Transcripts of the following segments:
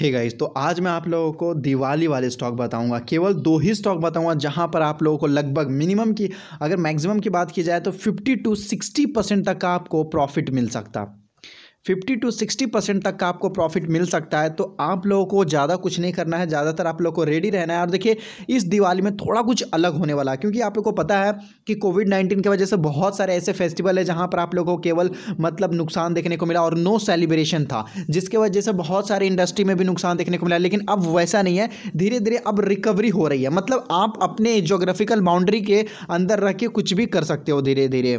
हे hey guys तो आज मैं आप लोगों को दिवाली वाले स्टॉक बताऊंगा केवल दो ही स्टॉक बताऊंगा जहां पर आप लोगों को लगभग मिनिमम की अगर मैक्सिमम की बात की जाए तो 50 टू 60 परसेंट तक का आपको प्रॉफिट मिल सकता फिफ्टी टू सिक्सटी परसेंट तक का आपको प्रॉफिट मिल सकता है तो आप लोगों को ज़्यादा कुछ नहीं करना है ज़्यादातर आप लोग को रेडी रहना है और देखिए इस दिवाली में थोड़ा कुछ अलग होने वाला है क्योंकि आप लोग को पता है कि कोविड नाइन्टीन की वजह से बहुत सारे ऐसे फेस्टिवल है जहाँ पर आप लोगों को केवल मतलब नुकसान देखने को मिला और नो सेलिब्रेशन था जिसके वजह से बहुत सारे इंडस्ट्री में भी नुकसान देखने को मिला लेकिन अब वैसा नहीं है धीरे धीरे अब रिकवरी हो रही है मतलब आप अपने जोग्राफिकल बाउंड्री के अंदर रह के कुछ भी कर सकते हो धीरे धीरे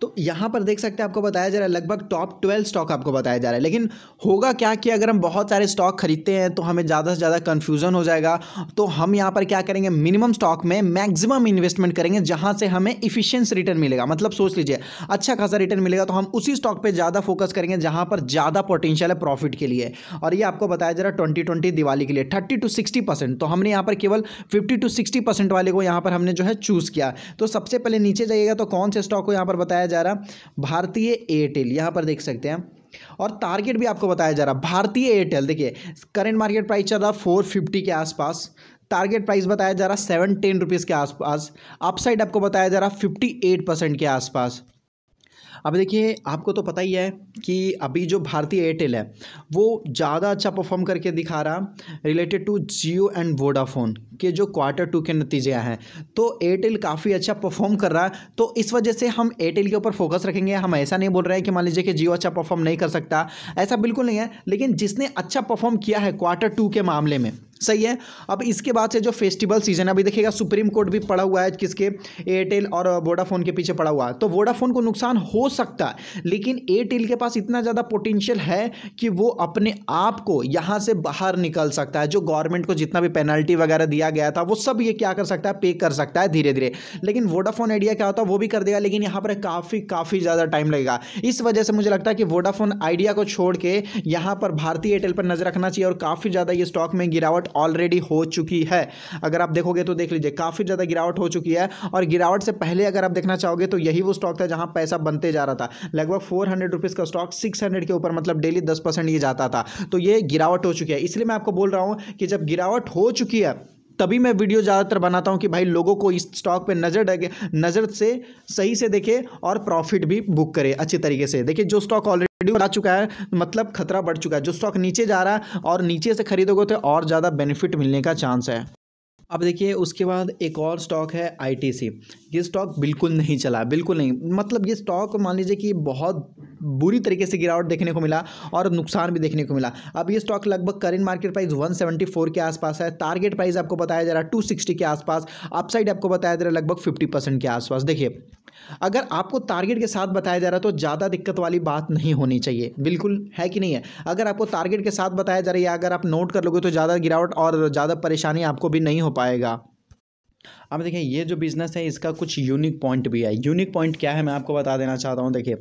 तो यहाँ पर देख सकते हैं आपको बताया जा रहा है लगभग टॉप ट्वेल्व स्टॉक आपको बताया जा रहा है लेकिन होगा क्या कि अगर हम बहुत सारे स्टॉक खरीदते हैं तो हमें ज़्यादा से ज़्यादा कन्फ्यूजन हो जाएगा तो हम यहाँ पर क्या करेंगे मिनिमम स्टॉक में मैक्सिमम इन्वेस्टमेंट करेंगे जहाँ से हमें इफिशियंस रिटर्न मिलेगा मतलब सोच लीजिए अच्छा खासा रिटर्न मिलेगा तो हम उसी स्टॉक पर ज़्यादा फोकस करेंगे जहाँ पर ज़्यादा पोटेंशियल है प्रॉफिट के लिए और ये आपको बताया जा रहा है ट्वेंटी ट्वेंटी दिवाली के लिए थर्टी टू सिक्सटी परसेंट तो हमने यहाँ पर केवल फिफ्टी टू सिक्सटी परसेंट वाले को यहाँ पर हमने जो है चूज़ किया तो सबसे पहले नीचे जाइएगा तो कौन से स्टॉक को यहाँ पर बताया जा रहा भारतीय एयरटेल यहाँ पर देख सकते हैं और टारगेट भी आपको बताया जा रहा भारतीय एयरटेल देखिए करंट मार्केट प्राइस चल रहा फोर फिफ्टी के आसपास टारगेट प्राइस बताया जा रहा सेवन टेन रुपीज़ के आसपास अपसाइड आपको बताया जा रहा फिफ्टी एट परसेंट के आसपास अब देखिए आपको तो पता ही है कि अभी जो भारतीय एयरटेल है वो ज़्यादा अच्छा परफॉर्म करके दिखा रहा related to Jio and Vodafone के जो क्वार्टर टू के नतीजे हैं तो एयरटेल काफ़ी अच्छा परफॉर्म कर रहा है तो इस वजह से हम एयरटेल के ऊपर फोकस रखेंगे हम ऐसा नहीं बोल रहे हैं कि मान लीजिए कि जियो अच्छा परफॉर्म नहीं कर सकता ऐसा बिल्कुल नहीं है लेकिन जिसने अच्छा परफॉर्म किया है क्वार्टर टू के मामले में सही है अब इसके बाद से जो फेस्टिवल सीजन है अभी देखिएगा सुप्रीम कोर्ट भी पड़ा हुआ है किसके एयरटेल और वोडाफोन के पीछे पड़ा हुआ है तो वोडाफोन को नुकसान हो सकता है लेकिन एयरटेल के पास इतना ज़्यादा पोटेंशियल है कि वो अपने आप को यहाँ से बाहर निकल सकता है जो गवर्नमेंट को जितना भी पेनल्टी वगैरह दिया गया था वो सब ये क्या कर सकता है पे कर सकता है धीरे धीरे लेकिन वोडाफोन आइडिया क्या होता है वो भी कर देगा लेकिन यहाँ पर काफ़ी काफ़ी ज़्यादा टाइम लगेगा इस वजह से मुझे लगता है कि वोडाफोन आइडिया को छोड़ के यहाँ पर भारतीय एयरटेल पर नज़र रखना चाहिए और काफ़ी ज़्यादा ये स्टॉक में गिरावट ऑलरेडी हो चुकी है अगर आप देखोगे तो देख लीजिए काफ़ी ज़्यादा गिरावट हो चुकी है और गिरावट से पहले अगर आप देखना चाहोगे तो यही वो स्टॉक था जहाँ पैसा बनते जा रहा था लगभग फोर हंड्रेड रुपीज़ का स्टॉक सिक्स हंड्रेड के ऊपर मतलब डेली दस परसेंट ये जाता था तो ये गिरावट हो चुकी है इसलिए मैं आपको बोल रहा हूँ कि जब गिरावट हो चुकी है तभी मैं वीडियो ज़्यादातर बनाता हूँ कि भाई लोगों को इस स्टॉक पे नज़र डगे नज़र से सही से देखे और प्रॉफिट भी बुक करे अच्छे तरीके से देखिए जो स्टॉक ऑलरेडी बढ़ा चुका है मतलब खतरा बढ़ चुका है जो स्टॉक नीचे जा रहा है और नीचे से खरीदोगे तो और ज़्यादा बेनिफिट मिलने का चांस है अब देखिए उसके बाद एक और स्टॉक है आईटीसी ये स्टॉक बिल्कुल नहीं चला बिल्कुल नहीं मतलब ये स्टॉक मान लीजिए कि बहुत बुरी तरीके से गिरावट देखने को मिला और नुकसान भी देखने को मिला अब ये स्टॉक लगभग करेंट मार्केट प्राइस 174 के आसपास है टारगेट प्राइस आपको बताया जा रहा है 260 के आसपास अपसाइड आपको बताया जा रहा है लगभग 50 परसेंट के आसपास देखिए अगर आपको टारगेट के साथ बताया जा रहा है तो ज़्यादा दिक्कत वाली बात नहीं होनी चाहिए बिल्कुल है कि नहीं है अगर आपको टारगेट के साथ बताया जा रहा है अगर आप नोट कर लोगे तो ज़्यादा गिरावट और ज़्यादा परेशानी आपको भी नहीं हो पाएगा अब देखिए ये जो बिज़नेस है इसका कुछ यूनिक पॉइंट भी है यूनिक पॉइंट क्या है मैं आपको बता देना चाहता हूँ देखिए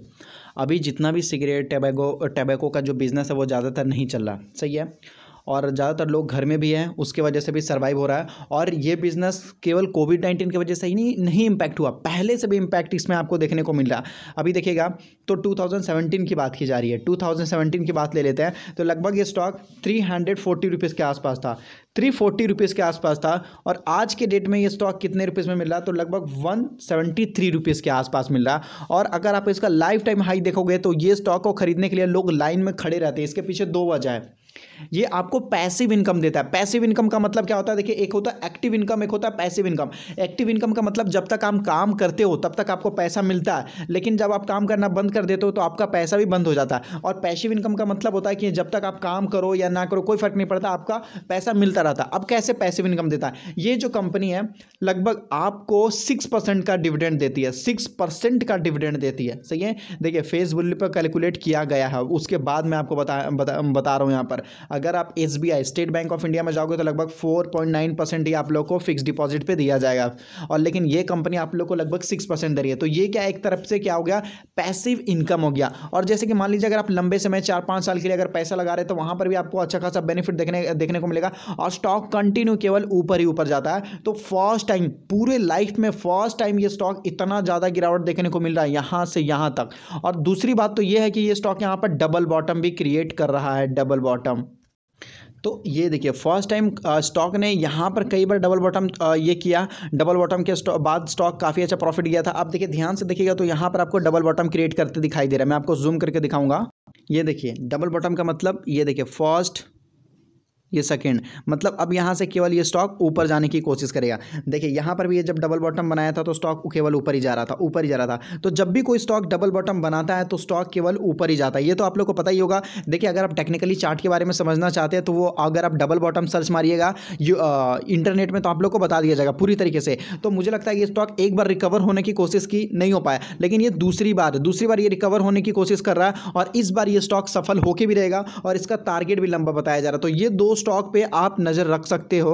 अभी जितना भी सिगरेट टैबैको टैबेको का जो बिज़नेस है वो ज़्यादातर नहीं चल रहा सही है और ज़्यादातर लोग घर में भी हैं उसके वजह से भी सर्वाइव हो रहा है और ये बिज़नेस केवल कोविड नाइन्टीन की वजह से ही नहीं नहीं इम्पैक्ट हुआ पहले से भी इम्पैक्ट इसमें आपको देखने को मिल रहा अभी देखिएगा तो 2017 की बात की जा रही है 2017 की बात ले लेते हैं तो लगभग ये stock three hundred forty rupees के आसपास था थ्री फोर्टी रुपीज़ के आसपास था और आज के डेट में ये स्टॉक कितने रुपीज़ में मिल रहा तो लगभग वन सेवेंटी थ्री रुपीज़ के आसपास मिल रहा है और अगर आप इसका लाइफ टाइम हाई देखोगे तो ये स्टॉक को खरीदने के लिए लोग लाइन में खड़े रहते हैं इसके पीछे दो वजह है ये आपको पैसिव इनकम देता है पैसिव इनकम का मतलब क्या होता है देखिए एक होता है एक्टिव इनकम एक होता है पैसिव इनकम एक्टिव इनकम का मतलब जब तक आप काम करते हो तब तक आपको पैसा मिलता है लेकिन जब आप काम करना बंद कर देते हो तो आपका पैसा भी बंद हो जाता है और पैसिव इनकम का मतलब होता है कि जब तक आप काम करो या ना करो कोई फर्क नहीं पड़ता आपका पैसा मिलता रहता है अब कैसे पैसिव इनकम देता है ये जो कंपनी है लगभग आपको सिक्स परसेंट का डिविडेंड देती है सिक्स परसेंट का डिविडेंड देती है सही है देखिए फेस पर कैलकुलेट किया गया है उसके बाद मैं आपको बता, बता रहा हूँ यहाँ पर अगर आप S state bank of India में जाओगे तो लगभग फोर परसेंट ही आप लोग को फिक्स डिपॉजिट पर दिया जाएगा और लेकिन ये कंपनी आप लोग को लगभग सिक्स परसेंट दे रही है तो ये क्या एक तरफ से क्या हो गया पैसिव इनकम हो गया और जैसे कि मान लीजिए अगर आप लंबे समय चार पाँच साल के लिए अगर पैसा लगा रहे तो वहाँ पर भी आपको अच्छा खासा बेनिफिट देखने देखने को मिलेगा और स्टॉक कंटिन्यू केवल ऊपर ही ऊपर जाता है तो फर्स्ट टाइम पूरे लाइफ में फर्स्ट टाइम ये स्टॉक इतना ज़्यादा गिरावट देखने को मिल रहा है यहाँ से यहाँ तक और दूसरी बात तो ये है कि ये स्टॉक यहाँ पर डबल बॉटम भी क्रिएट कर रहा है डबल बॉटम तो ये देखिए फर्स्ट टाइम स्टॉक ने यहाँ पर कई बार डबल बॉटम uh, ये किया डबल बॉटम के स्टौ, बाद स्टॉक काफ़ी अच्छा प्रॉफिट गया था आप देखिए ध्यान से देखिएगा तो यहाँ पर आपको डबल बॉटम क्रिएट करते दिखाई दे रहा है मैं आपको जूम करके दिखाऊंगा ये देखिए डबल बॉटम का मतलब ये देखिए फर्स्ट ये सेकेंड मतलब अब यहाँ से केवल ये स्टॉक ऊपर जाने की कोशिश करेगा देखिए यहाँ पर भी ये जब डबल बॉटम बनाया था तो स्टॉक केवल ऊपर ही जा रहा था ऊपर ही जा रहा था तो जब भी कोई स्टॉक डबल बॉटम बनाता है तो स्टॉक केवल ऊपर ही जाता है ये तो आप लोग को पता ही होगा देखिए अगर आप टेक्निकली चार्ट के बारे में समझना चाहते हैं तो वो अगर आप डबल बॉटम सर्च मारिएगा इंटरनेट में तो आप लोग को बता दिया जाएगा पूरी तरीके से तो मुझे लगता है ये स्टॉक एक बार रिकवर होने की कोशिश की नहीं हो पाया लेकिन ये दूसरी बार दूसरी बार ये रिकवर होने की कोशिश कर रहा है और इस बार ये स्टॉक सफल होके भी रहेगा और इसका टारगेट भी लंबा बताया जा रहा है तो ये दो स्टॉक पे आप नज़र रख सकते हो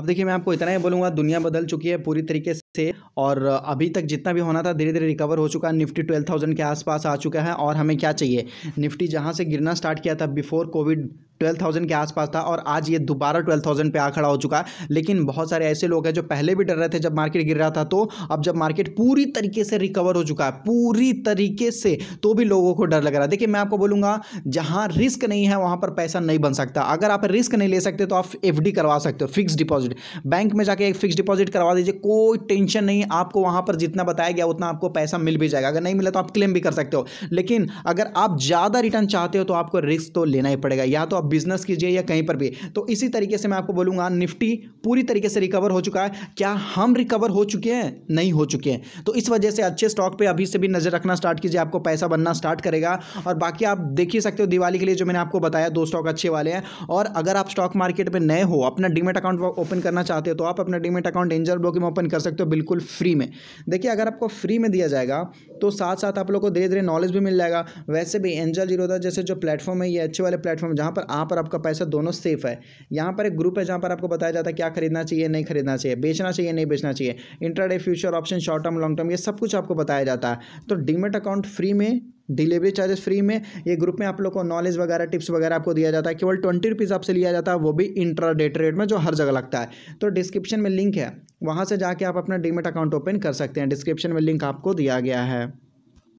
अब देखिए मैं आपको इतना ही बोलूँगा दुनिया बदल चुकी है पूरी तरीके से और अभी तक जितना भी होना था धीरे धीरे रिकवर हो चुका है निफ्टी ट्वेल्व थाउजेंड के आसपास आ चुका है और हमें क्या चाहिए निफ्टी जहाँ से गिरना स्टार्ट किया था बिफोर कोविड ट्वेल्व थाउजेंड के आसपास था और आज ये दोबारा ट्वेल्व थाउजेंड पे आ खड़ा हो चुका है लेकिन बहुत सारे ऐसे लोग हैं जो पहले भी डर रहे थे जब मार्केट गिर रहा था तो अब जब मार्केट पूरी तरीके से रिकवर हो चुका है पूरी तरीके से तो भी लोगों को डर लग रहा है देखिए मैं आपको बोलूँगा जहाँ रिस्क नहीं है वहाँ पर पैसा नहीं बन सकता अगर आप रिस्क नहीं ले सकते तो आप एफ करवा सकते हो फिक्स डिपॉजिट बैंक में जाके एक फिक्स डिपॉजिट करवा दीजिए कोई टेंशन नहीं आपको वहाँ पर जितना बताया गया उतना आपको पैसा मिल भी जाएगा अगर नहीं मिला तो आप क्लेम भी कर सकते हो लेकिन अगर आप ज़्यादा रिटर्न चाहते हो तो आपको रिस्क तो लेना ही पड़ेगा या तो बिजनेस कीजिए या कहीं पर भी तो इसी तरीके से मैं आपको बोलूंगा निफ्टी पूरी तरीके से रिकवर हो चुका है क्या हम रिकवर हो चुके हैं नहीं हो चुके हैं तो इस वजह से अच्छे स्टॉक पर अभी से भी नज़र रखना स्टार्ट कीजिए आपको पैसा बनना स्टार्ट करेगा और बाकी आप देख ही सकते हो दिवाली के लिए जो मैंने आपको बताया दो स्टॉक अच्छे वाले हैं और अगर आप स्टॉक मार्केट में नए हो अपना डिमेट अकाउंट ओपन करना चाहते हो तो आप अपना डिमेट अकाउंट एंजल ब्रोकिंग में ओपन कर सकते हो बिल्कुल फ्री में देखिए अगर आपको फ्री में दिया जाएगा तो साथ साथ आप लोग को धीरे धीरे नॉलेज भी मिल जाएगा वैसे भी एंजल जीरो जैसे जो प्लेटफॉर्म है ये अच्छे वाले प्लेटफॉर्म जहां पर यहाँ पर आपका पैसा दोनों सेफ है यहाँ पर एक ग्रुप है जहाँ पर आपको बताया जाता है क्या खरीदना चाहिए नहीं खरीदना चाहिए बेचना चाहिए नहीं बेचना चाहिए intraday future option short term long term ये सब कुछ आपको बताया जाता है तो डीमेट अकाउंट फ्री में डिलीवरी चार्जेस फ्री में ये ग्रुप में आप लोग को नॉलेज वगैरह टिप्स वगैरह आपको दिया जाता है केवल ट्वेंटी रुपीज़ आपसे लिया जाता है वो भी इंट्रा डेट रेट में जो हर जगह लगता है तो डिस्क्रिप्शन में लिंक है वहाँ से जाके आप अपना डीमेट अकाउंट ओपन कर सकते हैं डिस्क्रिप्शन में लिंक आपको दिया गया है